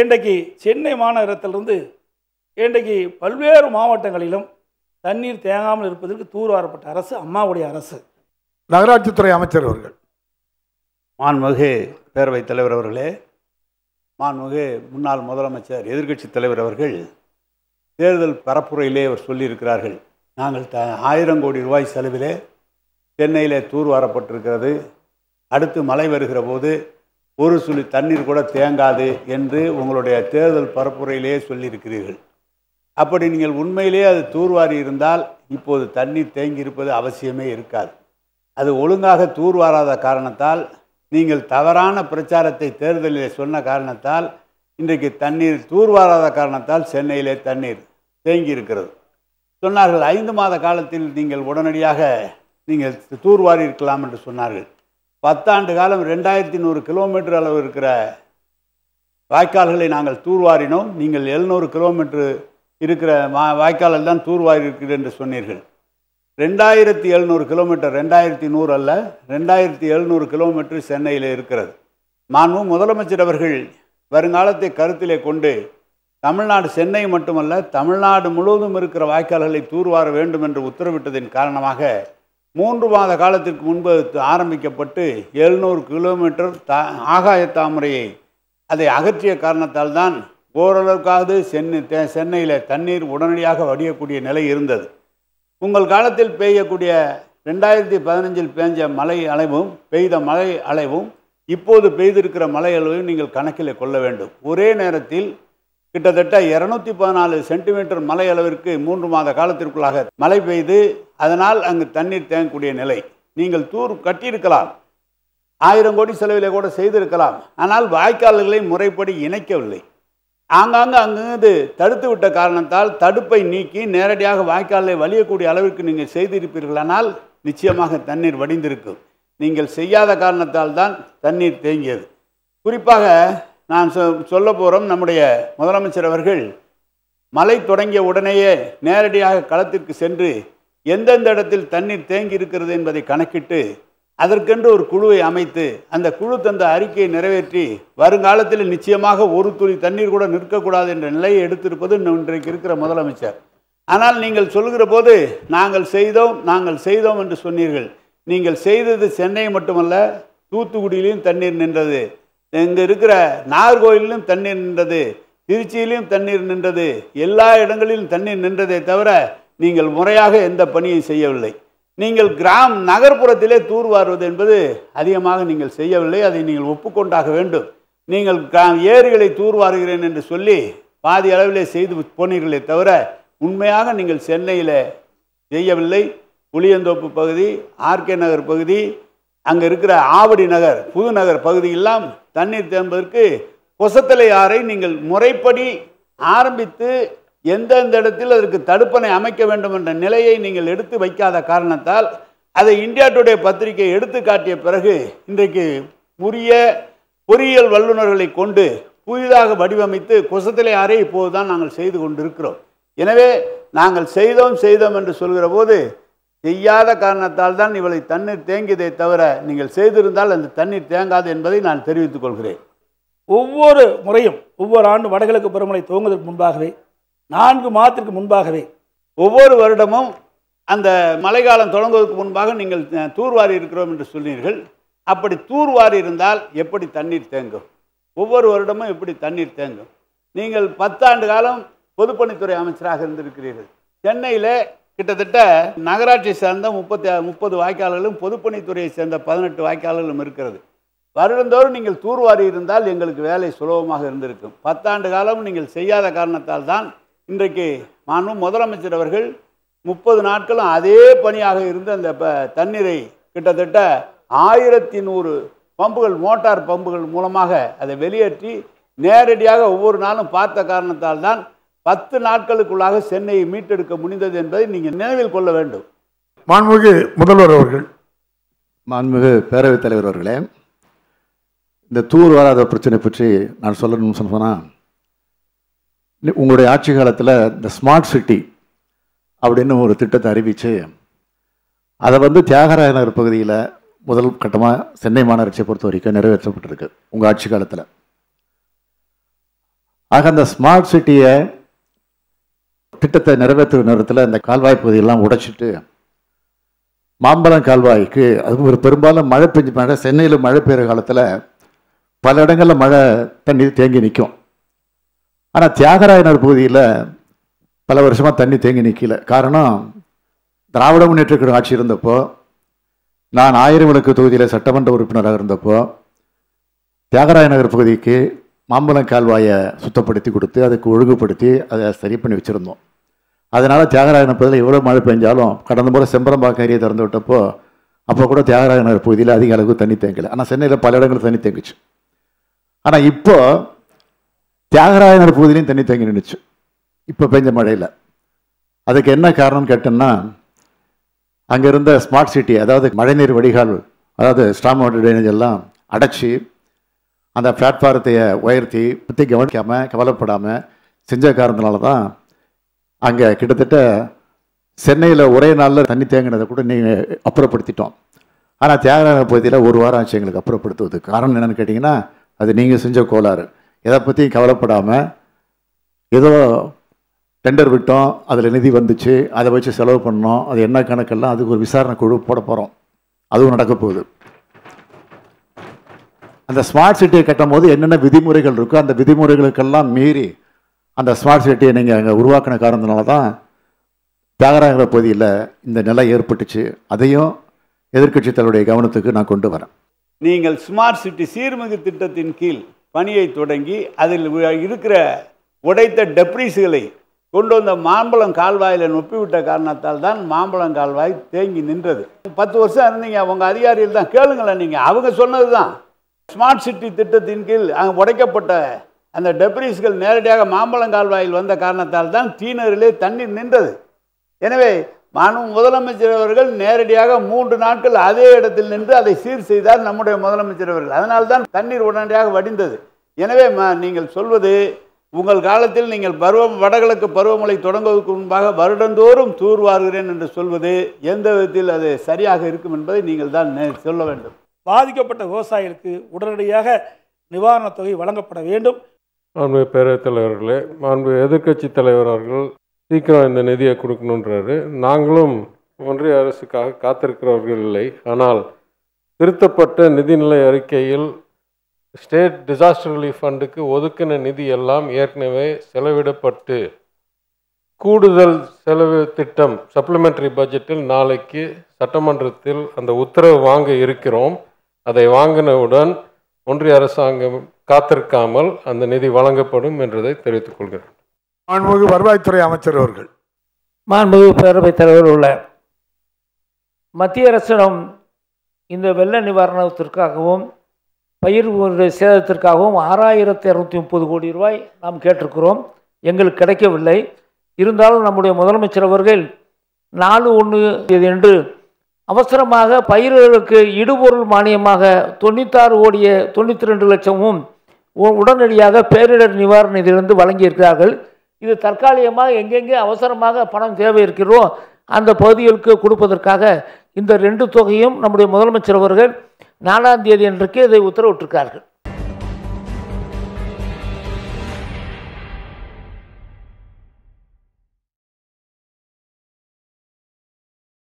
இன்றைக்கு சென்னை மாநகரத்திலிருந்து இன்றைக்கு பல்வேறு மாவட்டங்களிலும் தண்ணீர் தேங்காமல் இருப்பதற்கு தூர்வாரப்பட்ட அரசு அம்மாவுடைய அரசு நகராட்சித்துறை அமைச்சர் அவர்கள் மாண்புமிகு பேரவைத் தலைவர் அவர்களே மாண்புமிகு முன்னாள் முதலமைச்சர் எதிர்க்கட்சித் தலைவர் அவர்கள் தேர்தல் பரப்புரையிலே அவர் சொல்லியிருக்கிறார்கள் நாங்கள் த ஆயிரம் கோடி ரூபாய் செலவிலே சென்னையிலே தூர்வாரப்பட்டிருக்கிறது அடுத்து மழை வருகிற போது ஒரு சுழி தண்ணீர் கூட தேங்காது என்று உங்களுடைய தேர்தல் பரப்புரையிலேயே சொல்லியிருக்கிறீர்கள் அப்படி நீங்கள் உண்மையிலேயே அது தூர்வாரி இருந்தால் இப்போது தண்ணீர் தேங்கி இருப்பது அவசியமே இருக்காது அது ஒழுங்காக தூர்வாராத காரணத்தால் நீங்கள் தவறான பிரச்சாரத்தை தேர்தலில் சொன்ன காரணத்தால் இன்றைக்கு தண்ணீர் தூர்வாராத காரணத்தால் சென்னையிலே தண்ணீர் தேங்கி இருக்கிறது சொன்னார்கள் ஐந்து மாத காலத்தில் நீங்கள் உடனடியாக நீங்கள் தூர்வாரி இருக்கலாம் என்று சொன்னார்கள் பத்தாண்டு காலம் ரெண்டாயிரத்தி நூறு கிலோமீட்டர் அளவு இருக்கிற வாய்க்கால்களை நாங்கள் தூர்வாரினோம் நீங்கள் எழுநூறு கிலோமீட்டர் இருக்கிற மா வாய்க்காலில் தான் தூர்வாரி இருக்குது என்று சொன்னீர்கள் ரெண்டாயிரத்தி எழுநூறு கிலோமீட்டர் ரெண்டாயிரத்தி நூறு அல்ல ரெண்டாயிரத்தி எழுநூறு கிலோமீட்டர் சென்னையில் இருக்கிறது மாண்பு முதலமைச்சர் அவர்கள் வருங்காலத்தை கருத்திலே கொண்டு தமிழ்நாடு சென்னை மட்டுமல்ல தமிழ்நாடு முழுவதும் இருக்கிற வாய்க்கால்களை தூர்வார வேண்டும் என்று உத்தரவிட்டதின் காரணமாக மூன்று மாத காலத்திற்கு முன்பு ஆரம்பிக்கப்பட்டு எழுநூறு கிலோமீட்டர் தா ஆகாய தாமரையை அதை அகற்றிய காரணத்தால் தான் ஓரளவுக்காவது சென்னை சென்னையில் தண்ணீர் உடனடியாக வடியக்கூடிய நிலை இருந்தது உங்கள் காலத்தில் பெய்யக்கூடிய ரெண்டாயிரத்தி பதினஞ்சில் பெஞ்ச மழை அளவும் பெய்த மழை அளவும் இப்போது பெய்திருக்கிற மழை அளவையும் நீங்கள் கணக்கில் கொள்ள வேண்டும் ஒரே நேரத்தில் கிட்டத்தட்ட இரநூத்தி பதினாலு சென்டிமீட்டர் மலை அளவிற்கு மூன்று மாத காலத்திற்குள்ளாக மழை பெய்து அதனால் அங்கு தண்ணீர் தேங்கக்கூடிய நிலை நீங்கள் தூர் கட்டியிருக்கலாம் ஆயிரம் கோடி செலவில் கூட செய்திருக்கலாம் ஆனால் வாய்க்கால்களை முறைப்படி இணைக்கவில்லை ஆங்காங்கு அங்கிருந்து தடுத்து விட்ட காரணத்தால் தடுப்பை நீக்கி நேரடியாக வாய்க்காலை வலியக்கூடிய அளவிற்கு நீங்கள் செய்திருப்பீர்களானால் நிச்சயமாக தண்ணீர் வடிந்திருக்கும் நீங்கள் செய்யாத காரணத்தால் தான் தண்ணீர் தேங்கியது குறிப்பாக நான் சொ சொல்ல போகிறோம் நம்முடைய முதலமைச்சர் அவர்கள் மழை தொடங்கிய உடனேயே நேரடியாக களத்திற்கு சென்று எந்தெந்த இடத்தில் தண்ணீர் தேங்கி இருக்கிறது என்பதை கணக்கிட்டு அதற்கென்று ஒரு குழுவை அமைத்து அந்த குழு தந்த அறிக்கையை நிறைவேற்றி வருங்காலத்தில் நிச்சயமாக ஒரு துளி தண்ணீர் கூட நிற்கக்கூடாது என்ற நிலையை எடுத்திருப்பது இன்றைக்கு இருக்கிற முதலமைச்சர் ஆனால் நீங்கள் சொல்கிற போது நாங்கள் செய்தோம் நாங்கள் செய்தோம் என்று சொன்னீர்கள் நீங்கள் செய்தது சென்னை மட்டுமல்ல தூத்துக்குடியிலையும் தண்ணீர் நின்றது இங்கே இருக்கிற நாகர்கோவிலும் தண்ணீர் நின்றது திருச்சியிலையும் தண்ணீர் நின்றது எல்லா இடங்களிலும் தண்ணீர் நின்றதே தவிர நீங்கள் முறையாக எந்த பணியும் செய்யவில்லை நீங்கள் கிராம் நகர்ப்புறத்திலே தூர்வாருவது என்பது அதிகமாக நீங்கள் செய்யவில்லை அதை நீங்கள் ஒப்புக்கொண்டாக வேண்டும் நீங்கள் கிரா ஏரிகளை தூர்வாருகிறேன் என்று சொல்லி பாதி அளவிலே செய்து போனீர்களே தவிர உண்மையாக நீங்கள் சென்னையில் செய்யவில்லை புளியந்தோப்பு பகுதி ஆர்கே நகர் பகுதி அங்கே இருக்கிற ஆவடி நகர் புதுநகர் பகுதியெல்லாம் தண்ணீர் தேம்பதற்கு கொசத்தலை ஆறை நீங்கள் முறைப்படி ஆரம்பித்து எந்தெந்த இடத்தில் அதற்கு தடுப்பணை அமைக்க வேண்டும் என்ற நிலையை நீங்கள் எடுத்து வைக்காத காரணத்தால் அதை இந்தியா டுடே பத்திரிகை எடுத்து காட்டிய பிறகு இன்றைக்கு உரிய பொறியியல் வல்லுநர்களை கொண்டு புதிதாக வடிவமைத்து கொசத்திலே அறை இப்போது தான் நாங்கள் செய்து கொண்டிருக்கிறோம் எனவே நாங்கள் செய்தோம் செய்தோம் என்று சொல்கிற போது செய்யாத காரணத்தால் தான் இவளை தண்ணீர் தேங்கியதை தவிர நீங்கள் செய்திருந்தால் அந்த தண்ணீர் தேங்காது என்பதை நான் தெரிவித்துக் கொள்கிறேன் ஒவ்வொரு முறையும் ஒவ்வொரு ஆண்டு வடகிழக்கு பருவமழை துவங்குவதற்கு முன்பாகவே நான்கு மாதத்திற்கு முன்பாகவே ஒவ்வொரு வருடமும் அந்த மழைக்காலம் தொடங்குவதற்கு முன்பாக நீங்கள் தூர்வாரி இருக்கிறோம் என்று சொன்னீர்கள் அப்படி தூர்வாரி இருந்தால் எப்படி தண்ணீர் தேங்கும் ஒவ்வொரு வருடமும் எப்படி தண்ணீர் தேங்கும் நீங்கள் பத்தாண்டு காலம் பொதுப்பணித்துறை அமைச்சராக இருந்திருக்கிறீர்கள் சென்னையில் கிட்டத்தட்ட நகராட்சி சேர்ந்த முப்பத்தி முப்பது வாய்க்காலர்களும் பொதுப்பணித்துறையை சேர்ந்த பதினெட்டு வாய்க்காலர்களும் இருக்கிறது வருடந்தோறும் நீங்கள் தூர்வாரி இருந்தால் எங்களுக்கு வேலை சுலபமாக இருந்திருக்கும் பத்தாண்டு காலம் நீங்கள் செய்யாத காரணத்தால் தான் இன்றைக்கு மாண்பும் முதலமைச்சர் அவர்கள் முப்பது நாட்களும் அதே பணியாக இருந்து அந்த தண்ணீரை கிட்டத்தட்ட ஆயிரத்தி நூறு பம்புகள் மோட்டார் பம்புகள் மூலமாக அதை வெளியேற்றி நேரடியாக ஒவ்வொரு நாளும் பார்த்த காரணத்தால் தான் பத்து நாட்களுக்குள்ளாக சென்னையை மீட்டெடுக்க முடிந்தது என்பதை நீங்கள் நினைவில் கொள்ள வேண்டும் மாண்புமிகு முதல்வர் அவர்கள் மாண்புமிகு பேரவைத் தலைவர் அவர்களே இந்த தூர் வராத பிரச்சனை பற்றி நான் சொல்லணும்னு சொன்னால் உங்களுடைய ஆட்சி காலத்தில் இந்த ஸ்மார்ட் சிட்டி அப்படின்னு ஒரு திட்டத்தை அறிவித்து அதை வந்து தியாகராய நகர் பகுதியில் முதல் கட்டமாக சென்னை மாநகராட்சியை பொறுத்த வரைக்கும் நிறைவேற்றப்பட்டிருக்கு உங்கள் ஆட்சி காலத்தில் ஆக அந்த ஸ்மார்ட் சிட்டியை திட்டத்தை நிறைவேற்ற நேரத்தில் அந்த கால்வாய் பகுதியெல்லாம் உடைச்சிட்டு மாம்பழம் கால்வாய்க்கு அது ஒரு பெரும்பாலும் மழை பெஞ்சு மழை சென்னையில் மழை பெய்கிற காலத்தில் பல இடங்களில் மழை தண்ணி தேங்கி நிற்கும் ஆனால் தியாகராயனர் பகுதியில் பல வருஷமாக தண்ணி தேங்கி நிற்கல காரணம் திராவிட முன்னேற்ற கழக ஆட்சி இருந்தப்போ நான் ஆயிரம் விளக்கு தொகுதியில் சட்டமன்ற உறுப்பினராக இருந்தப்போ தியாகராய நகர் பகுதிக்கு மாம்பழம் கால்வாயை சுத்தப்படுத்தி கொடுத்து அதுக்கு ஒழுங்குபடுத்தி அதை சரி பண்ணி வச்சுருந்தோம் அதனால் தியாகராய பகுதியில் எவ்வளோ மழை பெஞ்சாலும் கடந்த முறை செம்பரம்பாக்கம் ஏரியை திறந்து விட்டப்போ அப்போ கூட தியாகராய நகர் பகுதியில் அதிக அளவு தண்ணி தேங்கலை ஆனால் சென்னையில் பல இடங்கள் தண்ணி தேங்குச்சு ஆனால் இப்போ தியாகராய நகர் பகுதியிலையும் தண்ணி தேங்கி நின்றுச்சு இப்போ பெஞ்ச மழையில் அதுக்கு என்ன காரணம்னு கேட்டோம்னா அங்கே இருந்த ஸ்மார்ட் சிட்டி அதாவது மழைநீர் வடிகால் அதாவது ஸ்டாம் வாட்டர் ட்ரைனேஜ் எல்லாம் அடைச்சி அந்த பிளாட்ஃபாரத்தையை உயர்த்தி பற்றி கவனிக்காமல் கவலைப்படாமல் செஞ்ச காரணத்தினால தான் அங்கே கிட்டத்தட்ட சென்னையில் ஒரே நாளில் தண்ணி தேங்கினதை கூட நீங்கள் அப்புறப்படுத்திட்டோம் ஆனால் தியாகராஜ பகுதியில் ஒரு வாரம் ஆச்சு எங்களுக்கு அப்புறப்படுத்துவது காரணம் என்னென்னு கேட்டிங்கன்னா அது நீங்கள் செஞ்ச கோளாறு எதை பற்றியும் கவலைப்படாமல் ஏதோ டெண்டர் விட்டோம் அதில் நிதி வந்துச்சு அதை வச்சு செலவு பண்ணோம் அது என்ன கணக்கெல்லாம் அதுக்கு ஒரு விசாரணை குழு போட போகிறோம் அதுவும் நடக்க போகுது அந்த ஸ்மார்ட் சிட்டியை கட்டும் போது என்னென்ன விதிமுறைகள் இருக்கோ அந்த விதிமுறைகளுக்கெல்லாம் மீறி அந்த ஸ்மார்ட் சிட்டியை நீங்கள் அங்கே உருவாக்கின காரணத்தினால தான் தியாகராகிற பகுதியில் இந்த நிலை ஏற்பட்டுச்சு அதையும் எதிர்கட்சி தலைவருடைய கவனத்துக்கு நான் கொண்டு வரேன் நீங்கள் ஸ்மார்ட் சிட்டி சீர்மிகு திட்டத்தின் கீழ் பணியை தொடங்கி அதில் இருக்கிற உடைத்த டெப்ரீஸுகளை கொண்டு வந்த மாம்பழம் கால்வாயில் நொப்பிவிட்ட காரணத்தால் தான் மாம்பழம் கால்வாய் தேங்கி நின்றது பத்து வருஷம் இருந்தீங்க அவங்க அதிகாரியில் தான் கேளுங்களேன் நீங்கள் அவங்க சொன்னது தான் ஸ்மார்ட் சிட்டி திட்டத்தின் கீழ் அங்கே உடைக்கப்பட்ட அந்த டெப்ரிஸ்கள் நேரடியாக மாம்பழங்கால்வாயில் வந்த காரணத்தால் தான் தீநரிலே தண்ணீர் நின்றது எனவே மாணவ முதலமைச்சர் அவர்கள் நேரடியாக மூன்று நாட்கள் அதே இடத்தில் நின்று அதை சீர் செய்தார் நம்முடைய முதலமைச்சர் அவர்கள் அதனால் தான் தண்ணீர் உடனடியாக வடிந்தது எனவே நீங்கள் சொல்வது உங்கள் காலத்தில் நீங்கள் பருவம் வடகிழக்கு பருவமழை தொடங்குவதற்கு முன்பாக வருடந்தோறும் தூர்வாருகிறேன் என்று சொல்வது எந்த விதத்தில் அது சரியாக இருக்கும் என்பதை நீங்கள் தான் சொல்ல வேண்டும் பாதிக்கப்பட்ட விவசாயிகளுக்கு உடனடியாக நிவாரணத் தொகை வழங்கப்பட வேண்டும் மாண்பு பேரவைத் தலைவர்களே மாண்பு எதிர்கட்சி தலைவர் அவர்கள் சீக்கிரம் இந்த நிதியை கொடுக்கணுன்றாரு நாங்களும் ஒன்றிய அரசுக்காக காத்திருக்கிறவர்கள் இல்லை ஆனால் திருத்தப்பட்ட நிதிநிலை அறிக்கையில் ஸ்டேட் டிசாஸ்டர் ரிலீஃப் ஃபண்டுக்கு ஒதுக்கின நிதி எல்லாம் ஏற்கனவே செலவிடப்பட்டு கூடுதல் செலவு திட்டம் சப்ளிமெண்ட்ரி பட்ஜெட்டில் நாளைக்கு சட்டமன்றத்தில் அந்த உத்தரவு வாங்க இருக்கிறோம் அதை வாங்கினவுடன் ஒன்றிய அரசாங்கம் காத்திருக்காமல் அந்த நிதி வழங்கப்படும் என்றதை தெரிவித்துக் கொள்கிறேன் மாண்புமிகு வருவாய்த்துறை அமைச்சர் அவர்கள் மாண்புமிகு பேரவைத் தலைவர் உள்ள மத்திய அரசிடம் இந்த வெள்ள நிவாரணத்திற்காகவும் பயிர் சேதத்திற்காகவும் ஆறாயிரத்தி இரநூத்தி முப்பது கோடி ரூபாய் நாம் கேட்டிருக்கிறோம் எங்களுக்கு கிடைக்கவில்லை இருந்தாலும் நம்முடைய முதலமைச்சர் அவர்கள் நாலு ஒன்று என்று அவசரமாக பயிர்களுக்கு இடுபொருள் மானியமாக தொண்ணூத்தாறு கோடியே தொண்ணூற்றி ரெண்டு லட்சமும் உடனடியாக பேரிடர் நிவாரண நிதியிலிருந்து வழங்கியிருக்கிறார்கள் இது தற்காலிகமாக எங்கெங்கே அவசரமாக பணம் தேவை இருக்கிறோம் அந்த பகுதிகளுக்கு கொடுப்பதற்காக இந்த ரெண்டு தொகையும் நம்முடைய முதலமைச்சர் அவர்கள் நாலாம் தேதி அன்றைக்கு இதை உத்தரவிட்டிருக்கார்கள்